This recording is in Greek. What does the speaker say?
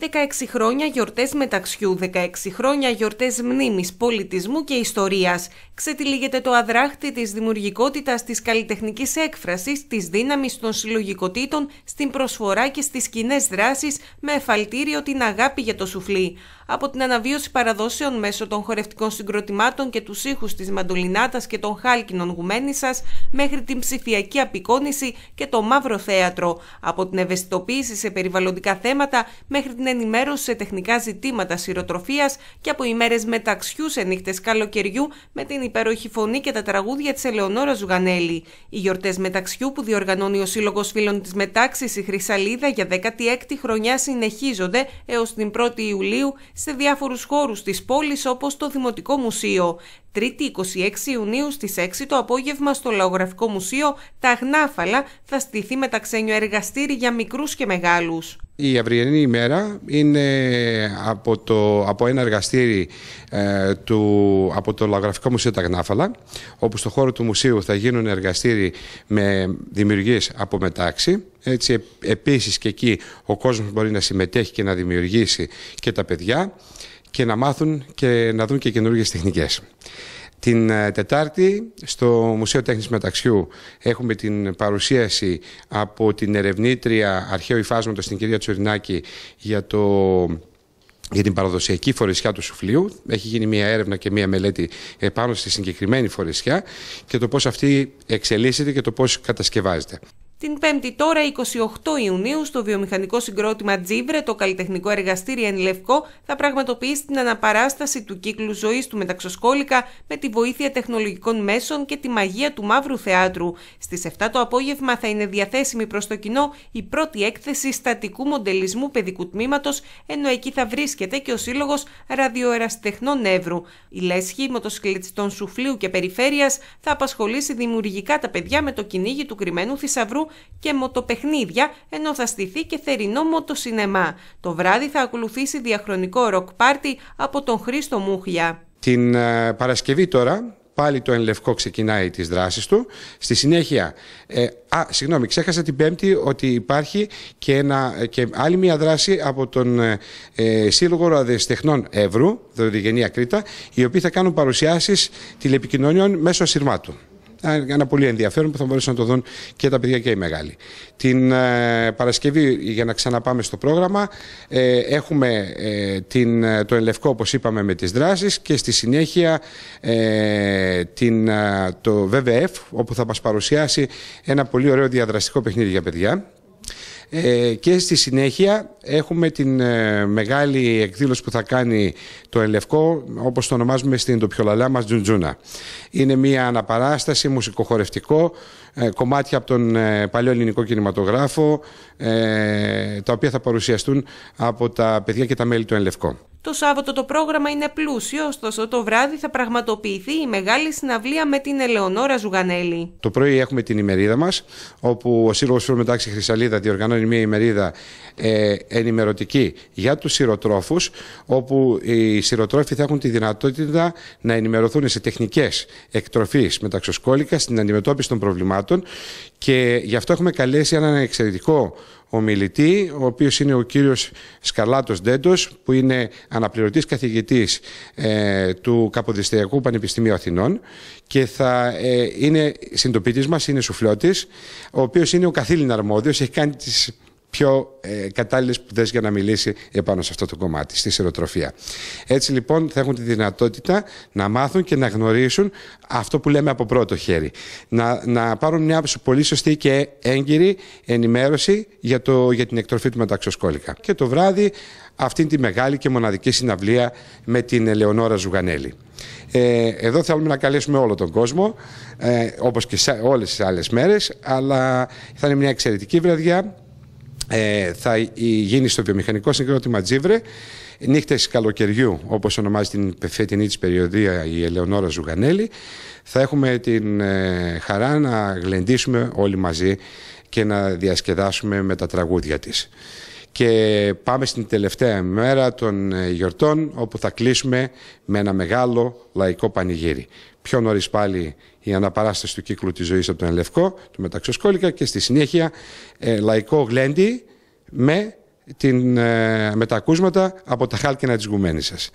16 χρόνια γιορτές μεταξιού, 16 χρόνια γιορτές μνήμης, πολιτισμού και ιστορίας. Ξετυλίγεται το αδράχτη της δημιουργικότητας, της καλλιτεχνικής έκφρασης, της δύναμης των συλλογικοτήτων, στην προσφορά και στις κοινές δράσεις με εφαλτήριο την αγάπη για το σουφλί από την αναβίωση παραδόσεων μέσω των χορευτικών συγκροτημάτων και τους ήχους της Μαντολινάτας και των Χάλκινων Γουμένισα μέχρι την ψηφιακή απεικόνηση και το μαύρο θέατρο, από την ευαισθητοποίηση σε περιβαλλοντικά θέματα μέχρι την ενημέρωση σε τεχνικά ζητήματα σειροτροφία και από ημέρες μεταξιού σε νύχτες καλοκαιριού με την υπέροχη φωνή και τα τραγούδια της Ελεονόρα Ζουγανέλη. Οι γιορτές μεταξιού που διοργανώνει ο Σύλλογος Φίλων της Μετάξης η Χρυσαλίδα για 16η χρονιά συνεχίζονται έως την 1η Ιουλίου σε διάφορους χώρους της πόλης όπως το Δημοτικό Μουσείο. Τρίτη 26 Ιουνίου στις 6 το απόγευμα στο Λαογραφικό Μουσείο τα Αγνάφαλα θα στηθεί μεταξένιο εργαστήρι για μικρούς και μεγάλους. Η αυριανή ημέρα είναι από, το, από ένα εργαστήρι ε, του, από το λαγραφικό Μουσείο Τα Γνάφαλα, όπου στο χώρο του μουσείου θα γίνουν εργαστήρι με δημιουργίες από μετάξι. Έτσι, επίσης και εκεί ο κόσμος μπορεί να συμμετέχει και να δημιουργήσει και τα παιδιά και να μάθουν και να δουν και καινούργιες τεχνικές. Την ε, Τετάρτη στο Μουσείο Τέχνης Μεταξιού έχουμε την παρουσίαση από την ερευνήτρια αρχαίου υφάσματος την κυρία Τσουρινάκη για το για την παραδοσιακή φορεσιά του σουφλίου. Έχει γίνει μια έρευνα και μια μελέτη πάνω στη συγκεκριμένη φορεσιά και το πώς αυτή εξελίσσεται και το πώς κατασκευάζεται. Την 5η τώρα, 28 Ιουνίου, στο βιομηχανικό συγκρότημα Τζίβρε, το καλλιτεχνικό εργαστήριο Εν Λευκό θα πραγματοποιήσει την αναπαράσταση του κύκλου ζωής του Μεταξοσκόλικα με τη βοήθεια τεχνολογικών μέσων και τη μαγεία του Μαύρου Θεάτρου. Στις 7 το απόγευμα θα είναι διαθέσιμη προς το κοινό η πρώτη έκθεση στατικού μοντελισμού παιδικού τμήματος, ενώ εκεί θα βρίσκεται και ο Σύλλογος Ραδιοεραστεχνών Εύρου. Η λέσχη Σουφλίου και Περιφέρειας θα απασχολήσει δημιουργικά τα παιδιά με το κυνήγι του κρυμμένου θησαυρού και μοτοπαιχνίδια, ενώ θα στηθεί και θερινό μοτοσινεμά. Το βράδυ θα ακολουθήσει διαχρονικό ροκ πάρτι από τον Χρήστο Μούχλια. Την ε, Παρασκευή τώρα, πάλι το Ενλευκό ξεκινάει τις δράσεις του. Στη συνέχεια, ε, α, συγγνώμη, ξέχασα την πέμπτη ότι υπάρχει και, ένα, ε, και άλλη μια δράση από τον Σύλλογο Ραδεστεχνών Εύρου, Δοδηγενία Κρήτα, οι οποίοι θα κάνουν παρουσιάσεις τηλεπικοινωνιών μέσω ασυρμάτου ένα πολύ ενδιαφέρον που θα μπορέσουν να το δουν και τα παιδιά και οι μεγάλοι. Την ε, Παρασκευή, για να ξαναπάμε στο πρόγραμμα, ε, έχουμε ε, την, το ελευκό, όπως είπαμε, με τις δράσεις και στη συνέχεια την, το VVF, όπου θα μας παρουσιάσει ένα πολύ ωραίο διαδραστικό παιχνίδι για παιδιά ε, και στη συνέχεια έχουμε την ε, μεγάλη εκδήλωση που θα κάνει το Ελευκό, όπως το ονομάζουμε στην τοπιολαλά μας Τζουντζούνα. Είναι μια αναπαράσταση, μουσικοχορευτικό, ε, κομμάτια από τον ε, παλιό ελληνικό κινηματογράφο, τα οποία θα παρουσιαστούν από τα παιδιά και τα μέλη του Ελευκό. Το Σάββατο το πρόγραμμα είναι πλούσιο, ωστόσο το βράδυ θα πραγματοποιηθεί η μεγάλη συναυλία με την Ελεονόρα Ζουγανέλη. Το πρωί έχουμε την ημερίδα μας, όπου ο Σύλλογος Φίλου Μετάξη Χρυσαλίδα διοργανώνει μια ημερίδα ε, ενημερωτική για τους σιροτρόφου, όπου οι σιροτρόφοι θα έχουν τη δυνατότητα να ενημερωθούν σε τεχνικές εκτροφής μεταξοσκόλικα στην αντιμετώπιση των προβλημάτων και γι' αυτό έχουμε καλέσει έναν εξαιρετικό ομιλητή, ο οποίος είναι ο κύριος Σκαλάτος Ντέντος, που είναι αναπληρωτής καθηγητής ε, του Καποδιστριακού Πανεπιστημίου Αθηνών και θα ε, είναι συντοπίτης μας, είναι σουφλώτης, ο οποίος είναι ο καθήλυνα αρμόδιος, έχει κάνει τις πιο ε, κατάλληλες σπουδές για να μιλήσει επάνω σε αυτό το κομμάτι, στη σειροτροφία. Έτσι λοιπόν θα έχουν τη δυνατότητα να μάθουν και να γνωρίσουν αυτό που λέμε από πρώτο χέρι. Να, να πάρουν μια πολύ σωστή και έγκυρη ενημέρωση για, το, για την εκτροφή του μεταξοσκόλικα. Και το βράδυ αυτήν τη μεγάλη και μοναδική συναυλία με την Ελεονόρα Ζουγανέλη. Ε, εδώ θέλουμε να καλέσουμε όλο τον κόσμο, ε, όπως και σε όλες τις άλλες μέρες, αλλά θα είναι μια εξαιρετική βραδιά ε, θα γίνει στο βιομηχανικό συγκρότημα Τζίβρε. Νύχτες καλοκαιριού, όπως ονομάζει την φετινή της περιοδία η Ελεονόρα Ζουγανέλη, θα έχουμε την ε, χαρά να γλεντήσουμε όλοι μαζί και να διασκεδάσουμε με τα τραγούδια της. Και πάμε στην τελευταία μέρα των ε, γιορτών, όπου θα κλείσουμε με ένα μεγάλο λαϊκό πανηγύρι. Πιο νωρίς πάλι η αναπαράσταση του κύκλου της ζωής από τον Ελευκό, του Μεταξοσκόλικα και στη συνέχεια ε, λαϊκό γλέντι με, την, ε, με τα ακούσματα από τα χάλκινα της Γουμένης σας.